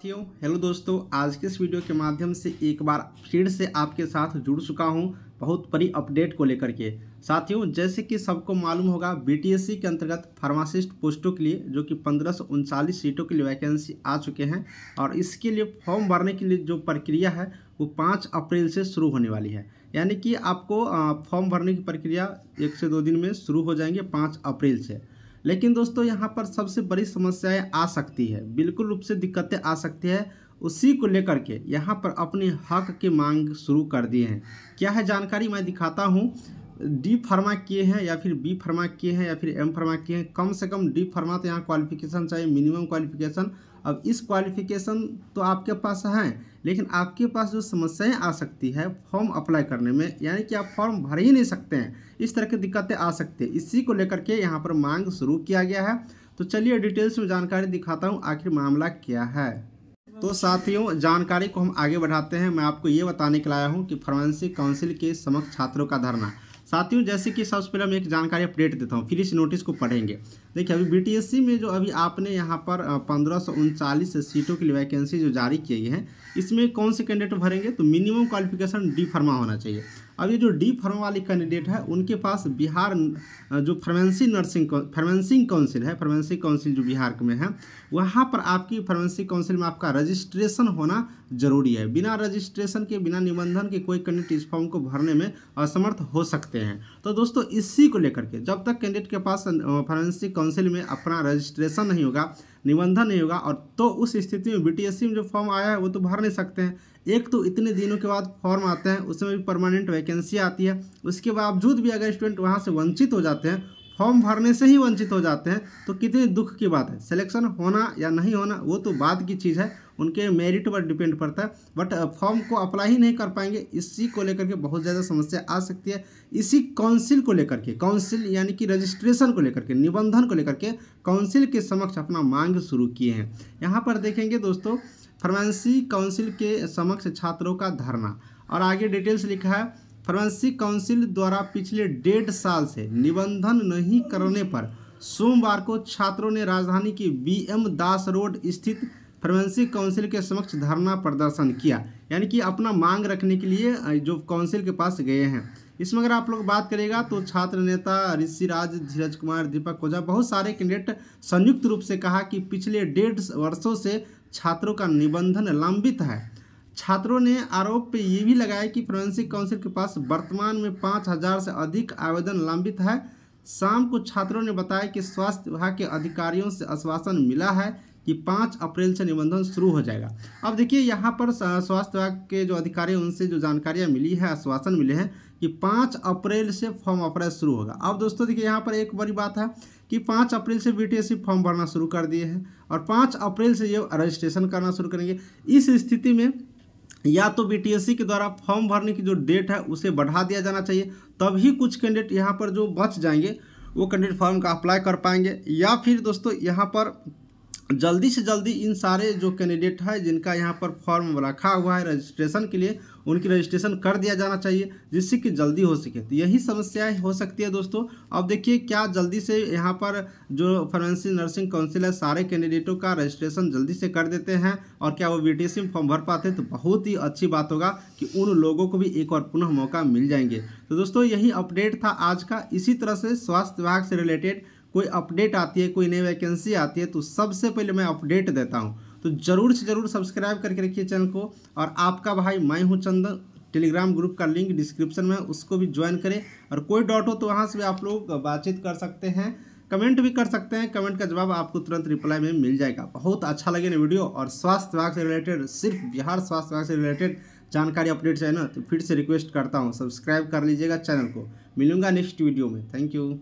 साथियों हेलो दोस्तों आज के इस वीडियो के माध्यम से एक बार फिर से आपके साथ जुड़ चुका हूं बहुत बड़ी अपडेट को लेकर के साथियों जैसे कि सबको मालूम होगा बीटीएससी के अंतर्गत फार्मासिस्ट पोस्टों के लिए जो कि पंद्रह सीटों के लिए वैकेंसी आ चुके हैं और इसके लिए फॉर्म भरने के लिए जो प्रक्रिया है वो पाँच अप्रैल से शुरू होने वाली है यानी कि आपको फॉर्म भरने की प्रक्रिया एक से दो दिन में शुरू हो जाएंगे पाँच अप्रैल से लेकिन दोस्तों यहाँ पर सबसे बड़ी समस्याएं आ सकती है बिल्कुल रूप से दिक्कतें आ सकती है उसी को लेकर के यहाँ पर अपने हक की मांग शुरू कर दिए हैं क्या है जानकारी मैं दिखाता हूँ डी फार्मा किए हैं या फिर बी फार्मा किए हैं या फिर एम फार्मा किए हैं कम से कम डी फार्मा तो यहाँ क्वालिफिकेशन चाहिए मिनिमम क्वालिफिकेशन अब इस क्वालिफिकेशन तो आपके पास हैं लेकिन आपके पास जो समस्याएं आ सकती है फॉर्म अप्लाई करने में यानी कि आप फॉर्म भर ही नहीं सकते हैं इस तरह की दिक्कतें आ सकती है इसी को लेकर के यहाँ पर मांग शुरू किया गया है तो चलिए डिटेल्स में जानकारी दिखाता हूँ आखिर मामला क्या है तो साथियों जानकारी को हम आगे बढ़ाते हैं मैं आपको ये बताने के लाया हूँ कि फॉरेंसिक काउंसिल के समक्ष छात्रों का धरना साथियों जैसे कि सबसे पहले मैं एक जानकारी अपडेट देता हूँ फिर इस नोटिस को पढ़ेंगे देखिए अभी बीटीएससी में जो अभी आपने यहाँ पर पंद्रह सौ उनचालीस सीटों के लिए वैकेंसी जो जारी की गई है इसमें कौन से कैंडिडेट भरेंगे तो मिनिमम क्वालिफिकेशन डी फार्मा होना चाहिए अब ये जो डी फॉर्म वाली कैंडिडेट है उनके पास बिहार जो फार्मेंसी नर्सिंग फार्मेंसिंग काउंसिल है फार्मेंसी काउंसिल जो बिहार में है वहाँ पर आपकी फार्मेंसी काउंसिल में आपका रजिस्ट्रेशन होना जरूरी है बिना रजिस्ट्रेशन के बिना निबंधन के कोई कैंडिडेट इस फॉर्म को भरने में असमर्थ हो सकते हैं तो दोस्तों इसी को लेकर के जब तक कैंडिडेट के पास फार्मेंसी काउंसिल में अपना रजिस्ट्रेशन नहीं होगा निबंधन नहीं होगा और तो उस स्थिति में बीटीएससी में जो फॉर्म आया है वो तो भर नहीं सकते हैं एक तो इतने दिनों के बाद फॉर्म आते हैं उसमें भी परमानेंट वैकेंसी आती है उसके बावजूद भी अगर स्टूडेंट वहाँ से वंचित हो जाते हैं फॉर्म भरने से ही वंचित हो जाते हैं तो कितने दुख की बात है सिलेक्शन होना या नहीं होना वो तो बाद की चीज़ है उनके मेरिट पर डिपेंड पड़ता है बट फॉर्म uh, को अप्लाई ही नहीं कर पाएंगे इसी को लेकर के बहुत ज़्यादा समस्या आ सकती है इसी काउंसिल को लेकर के काउंसिल यानी कि रजिस्ट्रेशन को लेकर के निबंधन को लेकर के काउंसिल के समक्ष अपना मांग शुरू किए हैं यहाँ पर देखेंगे दोस्तों फार्मेंसी काउंसिल के समक्ष छात्रों का धरना और आगे डिटेल्स लिखा है फार्मेंसी काउंसिल द्वारा पिछले डेढ़ साल से निबंधन नहीं करने पर सोमवार को छात्रों ने राजधानी की बी एम दास रोड स्थित फ्रीवेंसी काउंसिल के समक्ष धरना प्रदर्शन किया यानी कि अपना मांग रखने के लिए जो काउंसिल के पास गए हैं इसमें अगर आप लोग बात करेगा तो छात्र नेता ऋषिराज धीरज कुमार दीपक ओझा बहुत सारे कैंडिडेट संयुक्त रूप से कहा कि पिछले डेढ़ वर्षों से छात्रों का निबंधन लंबित है छात्रों ने आरोप पे ये भी लगाया कि फोरेंसिक काउंसिल के पास वर्तमान में पाँच हज़ार से अधिक आवेदन लंबित है शाम को छात्रों ने बताया कि स्वास्थ्य विभाग के अधिकारियों से आश्वासन मिला है कि पाँच अप्रैल से निबंधन शुरू हो जाएगा अब देखिए यहाँ पर स्वास्थ्य विभाग के जो अधिकारी उनसे जो जानकारियाँ मिली है आश्वासन मिले हैं कि पाँच अप्रैल से फॉर्म अप्रैल शुरू होगा अब दोस्तों देखिए यहाँ पर एक बड़ी बात है कि पाँच अप्रैल से बी फॉर्म भरना शुरू कर दिए हैं और पाँच अप्रैल से ये रजिस्ट्रेशन करना शुरू करेंगे इस स्थिति में या तो बी के द्वारा फॉर्म भरने की जो डेट है उसे बढ़ा दिया जाना चाहिए तभी कुछ कैंडिडेट यहाँ पर जो बच जाएंगे वो कैंडिडेट फॉर्म का अप्लाई कर पाएंगे या फिर दोस्तों यहाँ पर जल्दी से जल्दी इन सारे जो कैंडिडेट है जिनका यहाँ पर फॉर्म रखा हुआ है रजिस्ट्रेशन के लिए उनकी रजिस्ट्रेशन कर दिया जाना चाहिए जिससे कि जल्दी हो सके तो यही समस्याएं हो सकती है दोस्तों अब देखिए क्या जल्दी से यहाँ पर जो फार्मेंसी नर्सिंग काउंसिल है सारे कैंडिडेटों का रजिस्ट्रेशन जल्दी से कर देते हैं और क्या वो बी में फॉर्म भर पाते हैं तो बहुत ही अच्छी बात होगा कि उन लोगों को भी एक और पुनः मौका मिल जाएंगे तो दोस्तों यही अपडेट था आज का इसी तरह से स्वास्थ्य विभाग से रिलेटेड कोई अपडेट आती है कोई नई वैकेंसी आती है तो सबसे पहले मैं अपडेट देता हूँ तो ज़रूर से ज़रूर सब्सक्राइब करके रखिए चैनल को और आपका भाई मैं हूँ चंदन टेलीग्राम ग्रुप का लिंक डिस्क्रिप्शन में उसको भी ज्वाइन करें और कोई डाउट हो तो वहाँ से भी आप लोग बातचीत कर सकते हैं कमेंट भी कर सकते हैं कमेंट का जवाब आपको तुरंत रिप्लाई में मिल जाएगा बहुत अच्छा लगे ना वीडियो और स्वास्थ्य विभाग से रिलेटेड सिर्फ बिहार स्वास्थ्य विभाग से रिलेटेड जानकारी अपडेट चाहिए ना तो फिर से रिक्वेस्ट करता हूँ सब्सक्राइब कर लीजिएगा चैनल को मिलूंगा नेक्स्ट वीडियो में थैंक यू